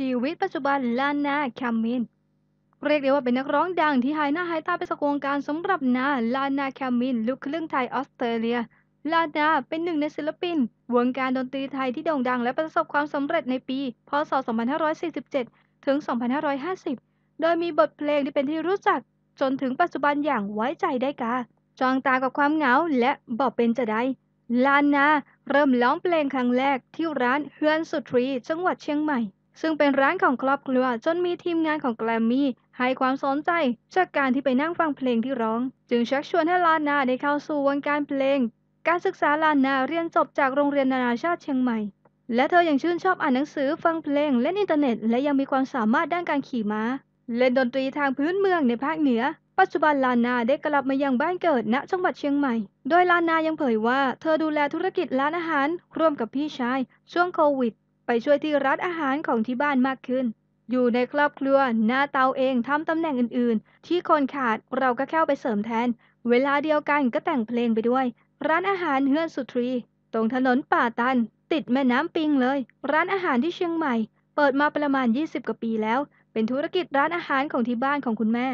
ชีวิตปัจจุบันลานาแคมมินเรียกได้ว่าเป็นนักร้องดังที่หายหน้าหายตาไปสักวงการสำหรับนาลานาแคมมินลูกครึ่งไทยออสเตรเลียลานาเป็นหนึ่งในศิลปิน วงการดนตรีไทยที่โด่งดังและประสบความสำเร็จในปี พศ 2547ถึง 2550 โดยมีบทเพลงที่เป็นที่รู้จัก จนถึงปัจจุบันอย่างไว้ใจได้กา จองตากับความเหงาและบอกเป็นจะได้ลานาเริ่มร้องเพลงครั้งแรกที่ร้านเฮือนสุทรี จังหวัดเชียงใหม่ซึ่งเป็นร้านของครอบครัวจนมีทีมงานของแกรมมี่ให้ความสนใจจากการที่ไปนั่งฟังเพลงที่ร้อง จึงชักชวนให้ลานาได้เข้าสู่วงการเพลง การศึกษาลานาเรียนจบจากโรงเรียนนานาชาติเชียงใหม่ และเธออยังชื่นชอบอ่านหนังสือฟังเพลงเล่นอินเทอร์เน็ต และยังมีความสามารถด้านการขี่ม้าเล่นดนตรีทางพื้นเมืองในภาคเหนือ ปัจจุบันลานาได้กลับมายังบ้านเกิดณจังหวัดเชียงใหม่โดยลานายังเผยว่า เธอดูแลธุรกิจร้านอาหารร่วมกับพี่ชายช่วงโควิดไปช่วยที่ร้านอาหารของที่บ้านมากขึ้น อยู่ในครอบครัว หน้าเตาเองทำตำแหน่งอื่น ๆ ที่คนขาดเราก็เข้าไปเสริมแทน เวลาเดียวกันก็แต่งเพลงไปด้วย ร้านอาหารเฮือนสุทรี ตรงถนนป่าตัน ติดแม่น้ำปิงเลย ร้านอาหารที่เชียงใหม่ เปิดมาประมาณ 20กว่าปีแล้ว เป็นธุรกิจร้านอาหารของที่บ้านของคุณแม่